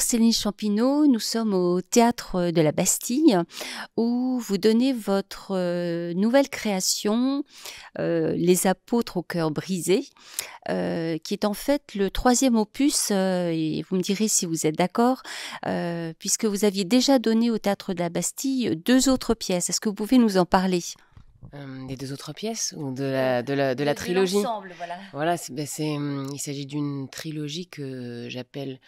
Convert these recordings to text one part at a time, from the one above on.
Céline Champineau, nous sommes au théâtre de la Bastille où vous donnez votre euh, nouvelle création euh, Les apôtres au cœur brisé euh, qui est en fait le troisième opus et vous me direz si vous êtes d'accord puisque vous aviez déjà donné au théâtre de la Bastille deux autres pièces. Est-ce que vous pouvez nous en parler des deux autres pièces ou de la, de la, de la trilogie Voilà, voilà c'est, ben, hum, il s'agit d'une trilogie que j'appelle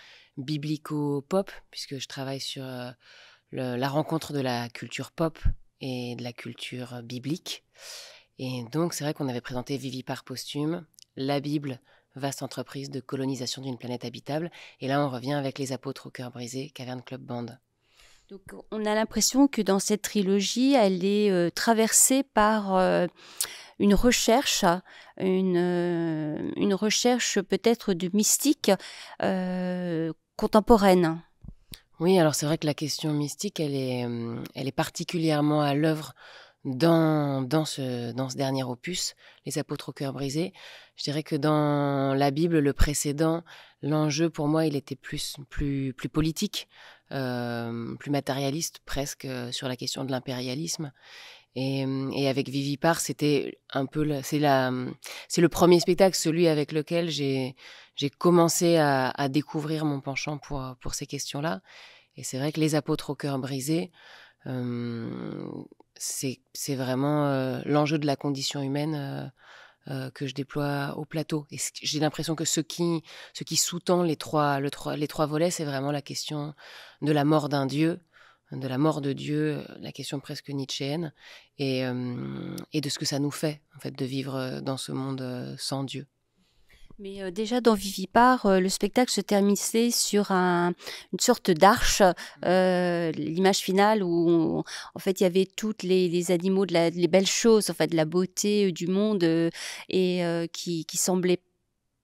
biblico-pop, puisque je travaille sur euh, la rencontre de la culture pop et de la culture biblique. Et donc, c'est vrai qu'on avait présenté Vivi par posthume, la Bible, vaste entreprise de colonisation d'une planète habitable. Et là, on revient avec les apôtres au cœur brisé, Caverne Club Band. Donc, on a l'impression que dans cette trilogie, elle est euh, traversée par euh, une recherche, une, une recherche peut-être du mystique contemporaine. Oui, alors c'est vrai que la question mystique, elle est, hum, elle est particulièrement à l'œuvre dans, dans, ce, dans ce dernier opus, Les apôtres au cœur brisé. Je dirais que dans la Bible, le précédent, l'enjeu pour moi, il était plus, plus, plus politique, euh, plus matérialiste presque euh, sur la question de l'impérialisme. Mm, et, avec Vivipar, c'était un peu c'est la mm, c'est le premier spectacle, celui avec lequel j'ai commencé à, découvrir mon penchant pour pour ces questions-là. Et c'est vrai que les apôtres au cœur brisé, euh, c'est vraiment euh, l'enjeu de la condition humaine. Euh, que je déploie au plateau. Et j'ai l'impression que ce qui, ce qui sous-tend les trois, le les trois volets, c'est vraiment la question de la mort d'un dieu, de la mort de Dieu, euh, la question presque nietzschéenne, euh, et, de ce que ça nous fait, en fait, de vivre euh, dans ce monde sans Dieu. Mais déjà dans Vivipar, le spectacle se terminait sur une sorte d'arche, mmh. l'image finale où en fait il y avait toutes les, animaux, de les belles choses, en fait, la beauté du monde et qui, qui semblait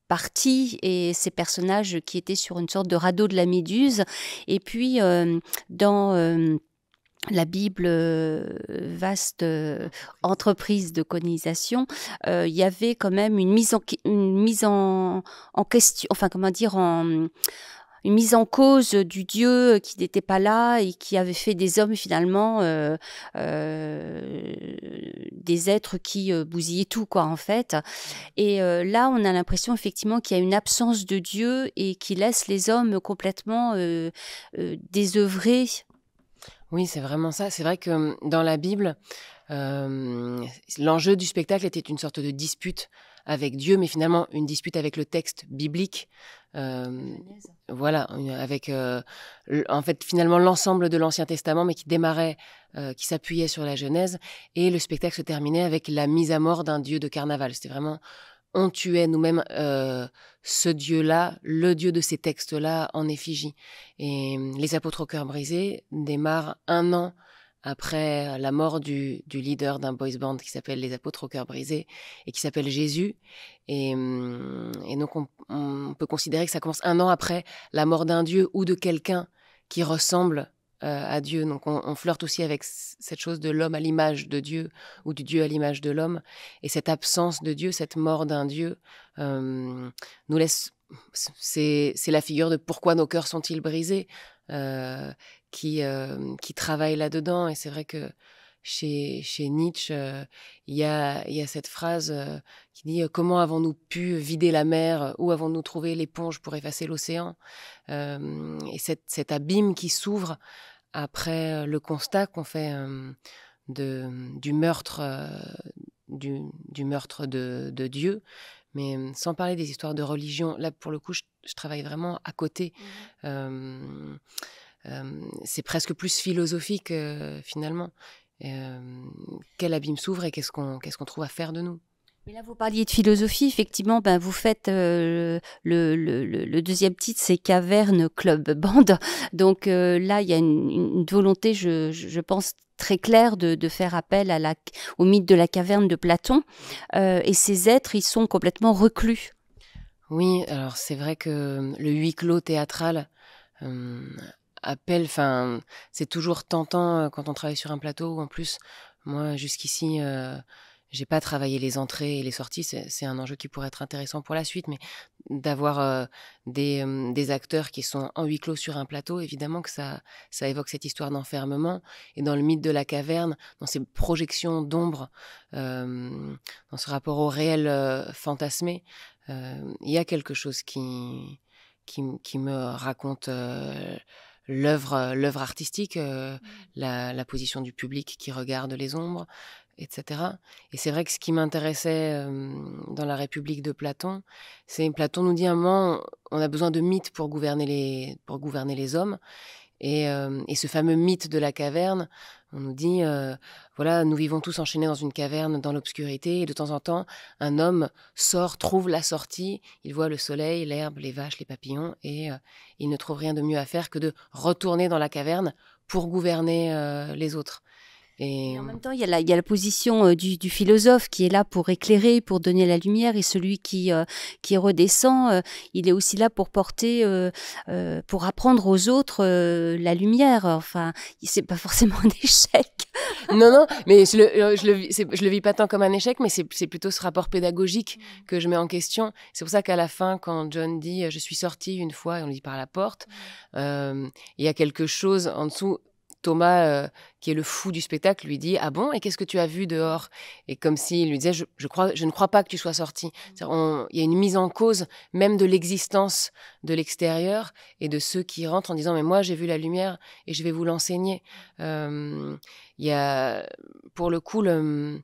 partie et ces personnages qui étaient sur une sorte de radeau de la Méduse. Et puis, euh, dans... Euh, la Bible, euh, vaste entreprise de colonisation, il y avait quand même une mise en, une mise en, en question, enfin comment dire, en, une mise en cause du Dieu euh, qui n'était pas là et qui avait fait des hommes finalement euh, euh, des êtres qui bousillaient tout quoi en fait. Et là, on a l'impression effectivement qu'il y a une absence de Dieu et qui laisse les hommes complètement désœuvrés. Oui, c'est vraiment ça. C'est vrai que dans la Bible, euh, l'enjeu du spectacle était une sorte de dispute avec Dieu, mais finalement une dispute avec le texte biblique. Euh, voilà, avec euh, en fait finalement l'ensemble de l'Ancien Testament, mais qui démarrait, qui s'appuyait sur la Genèse, et le spectacle se terminait avec la mise à mort d'un dieu de carnaval. C'était vraiment on tuait nous-mêmes ce dieu-là, le dieu de ces textes-là en effigie. Et les apôtres au cœur brisé démarrent un an après euh, la mort du, leader d'un boys band qui s'appelle Les Apôtres au cœur brisé et qui s'appelle Jésus. Et, mm, donc on, peut considérer que ça commence un an après la mort d'un dieu ou de quelqu'un qui ressemble euh, à Dieu. Donc on, flirte aussi avec cette chose de l'homme à l'image de Dieu ou du Dieu à l'image de l'homme. Et cette absence de Dieu, cette mort d'un Dieu, euh, nous laisse... C'est la figure de pourquoi nos cœurs sont-ils brisés qui, euh, qui travaillent là-dedans. Et c'est vrai que chez, chez Nietzsche, euh, il y, a, y a cette phrase euh, qui dit comment avons-nous pu vider la mer Où avons-nous trouvé l'éponge pour effacer l'océan Et cette, cet abîme qui s'ouvre après le constat qu'on fait de, du meurtre du, du meurtre de, de, Dieu, mais sans parler des histoires de religion. Là, pour le coup, je, travaille vraiment à côté. Mmh euh, c'est presque plus philosophique euh, finalement. Euh, quel abîme s'ouvre et qu'est-ce qu'on qu'est-ce qu'on trouve à faire de nous mais là, vous parliez de philosophie. Effectivement, ben, vous faites le, deuxième titre, c'est Caverne Club Bande. Donc là, il y a une, volonté, je, pense, très claire de, faire appel à la, au mythe de la caverne de Platon. et ces êtres, ils sont complètement reclus. Oui, alors c'est vrai que le huis clos théâtral Enfin, c'est toujours tentant euh, quand on travaille sur un plateau en plus, moi, jusqu'ici, je euh, j'ai pas travaillé les entrées et les sorties. C'est un enjeu qui pourrait être intéressant pour la suite, mais d'avoir euh, des, acteurs qui sont en huis clos sur un plateau, évidemment que ça, évoque cette histoire d'enfermement. Et dans le mythe de la caverne, dans ces projections d'ombre, dans ce rapport au réel fantasmé, il y a quelque chose qui me raconte l'œuvre, l'œuvre artistique, mmh. la, la, position du public qui regarde les ombres, etc. Et c'est vrai que ce qui m'intéressait dans la République de Platon, c'est Platon nous dit un moment, on a besoin de mythes pour gouverner les, pour gouverner les hommes. Et, ce fameux mythe de la caverne, on nous dit, voilà, nous vivons tous enchaînés dans une caverne, dans l'obscurité, et de temps en temps, un homme sort, trouve la sortie, il voit le soleil, l'herbe, les vaches, les papillons, et il ne trouve rien de mieux à faire que de retourner dans la caverne pour gouverner les autres. Et... en même temps, il y a la, il y a la position euh, du, du, philosophe qui est là pour éclairer, pour donner la lumière, et celui qui, euh, qui redescend, euh, il est aussi là pour porter, euh, pour apprendre aux autres la lumière. Enfin, c'est pas forcément un échec. non, non, mais je le, je, le, je le vis pas tant comme un échec, mais c'est plutôt ce rapport pédagogique mmh. que je mets en question. C'est pour ça qu'à la fin, quand John dit « je suis sorti une fois », et on le dit par la porte, mmh. il y a quelque chose en dessous Thomas, euh, qui est le fou du spectacle, lui dit Ah bon Et qu'est-ce que tu as vu dehors Et comme s'il lui disait je, crois, je ne crois pas que tu sois sorti. Mm. Il y a une mise en cause même de l'existence de l'extérieur et de ceux qui rentrent en disant Mais moi, j'ai vu la lumière et je vais vous l'enseigner. Mm. Euh, il y a, pour le coup, le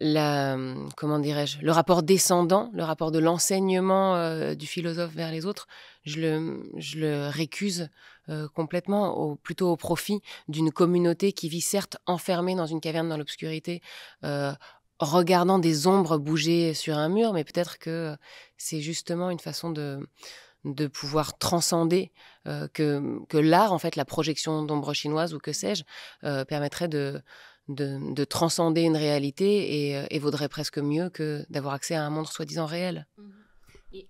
la, euh, comment dirais-je, le rapport descendant, le rapport de l'enseignement euh, du philosophe vers les autres, je le, je le récuse euh, complètement, au, plutôt au profit d'une communauté qui vit certes enfermée dans une caverne dans l'obscurité, regardant des ombres bouger sur un mur, mais peut-être que c'est justement une façon de de pouvoir transcender que, que l'art, en fait, la projection d'ombres chinoises ou que sais-je, permettrait de, de, transcender une réalité et, euh, et, vaudrait presque mieux que d'avoir accès à un monde soi-disant réel.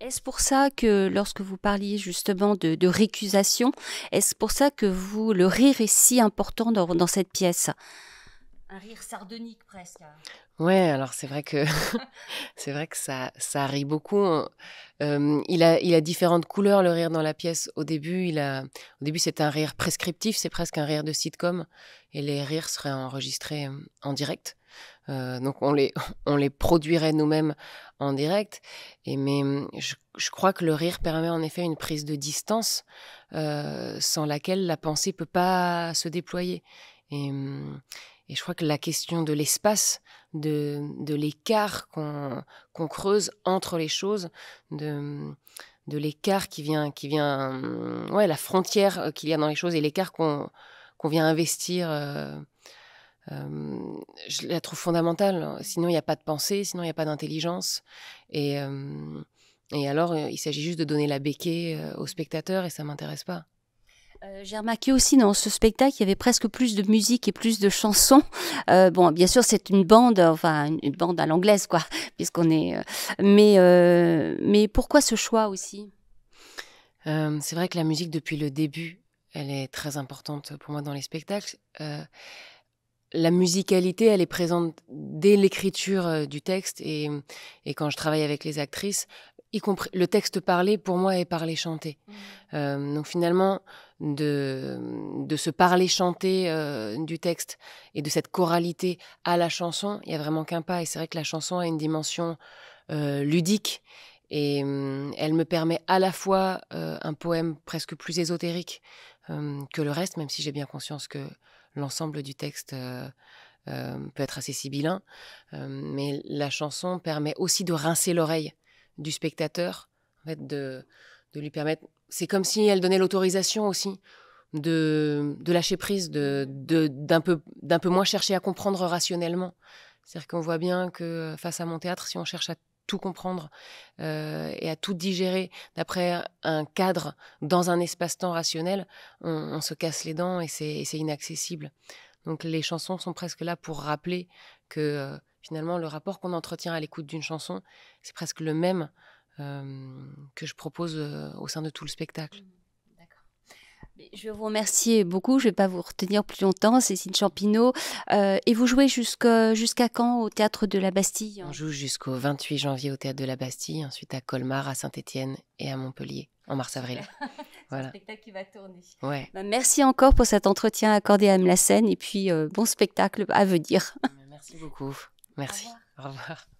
est-ce pour ça que lorsque vous parliez justement de, récusation, est-ce pour ça que vous le rire est si important dans cette pièce un rire sardonique presque. Hein. Ouais, alors c'est vrai que c'est vrai que ça ça rit beaucoup. Hein. il a il a différentes couleurs le rire dans la pièce. Au début, il a au début c'est un rire prescriptif, c'est presque un rire de sitcom et les rires seraient enregistrés en direct. Euh, donc on les on les produirait nous-mêmes en direct. Et mais je, je, crois que le rire permet en effet une prise de distance euh, sans laquelle la pensée peut pas se déployer. Et, et je crois que la question de l'espace, de, l'écart qu'on creuse entre les choses, de, de l'écart qui vient, qui vient, euh, ouais, la frontière euh, qu'il y a dans les choses et l'écart qu'on vient investir, euh, je la trouve fondamentale. Sinon, il n'y a pas de pensée, sinon, il n'y a pas d'intelligence. Et, et alors, il s'agit juste de donner la béquille au spectateur et ça m'intéresse pas. Euh, j'ai remarqué aussi dans ce spectacle, il y avait presque plus de musique et plus de chansons. Euh, bon, bien sûr, c'est une bande, enfin une, bande à l'anglaise, quoi, puisqu'on est. Euh, mais pourquoi ce choix aussi C'est vrai que la musique depuis le début, elle est très importante pour moi dans les spectacles. la musicalité, elle est présente dès l'écriture du texte et, et quand je travaille avec les actrices, y compris le texte parlé pour moi est parler chanté. Mmh. Euh, donc finalement de de ce parler chanté euh, du texte et de cette choralité à la chanson, il y a vraiment qu'un pas. Et c'est vrai que la chanson a une dimension euh, ludique et mmh, elle me permet à la fois euh, un poème presque plus ésotérique euh, que le reste, même si j'ai bien conscience que l'ensemble du texte peut être assez sibyllin, mais la chanson permet aussi de rincer l'oreille du spectateur, fait, de, lui permettre. C'est comme si elle donnait l'autorisation aussi de, lâcher prise, de, d'un, peu, d'un peu moins chercher à comprendre rationnellement. C'est-à-dire qu'on voit bien que face à mon théâtre, si on cherche à tout comprendre euh, et à tout digérer d'après un cadre dans un espace-temps rationnel, on, se casse les dents et c'est, inaccessible. Donc les chansons sont presque là pour rappeler que euh, finalement, le rapport qu'on entretient à l'écoute d'une chanson, c'est presque le même que je propose au sein de tout le spectacle. Mmh. Je vous remercie beaucoup. Je ne vais pas vous retenir plus longtemps. Cécile Champineau. et vous jouez jusqu'à quand au Théâtre de la Bastille On joue jusqu'au 28 janvier au Théâtre de la Bastille, ensuite à Colmar, à Saint-Étienne et à Montpellier en mars-avril. voilà. Un spectacle qui va tourner. Ouais. Ben, merci encore pour cet entretien accordé à scène et puis bon spectacle à venir. Merci beaucoup. Merci. Au revoir.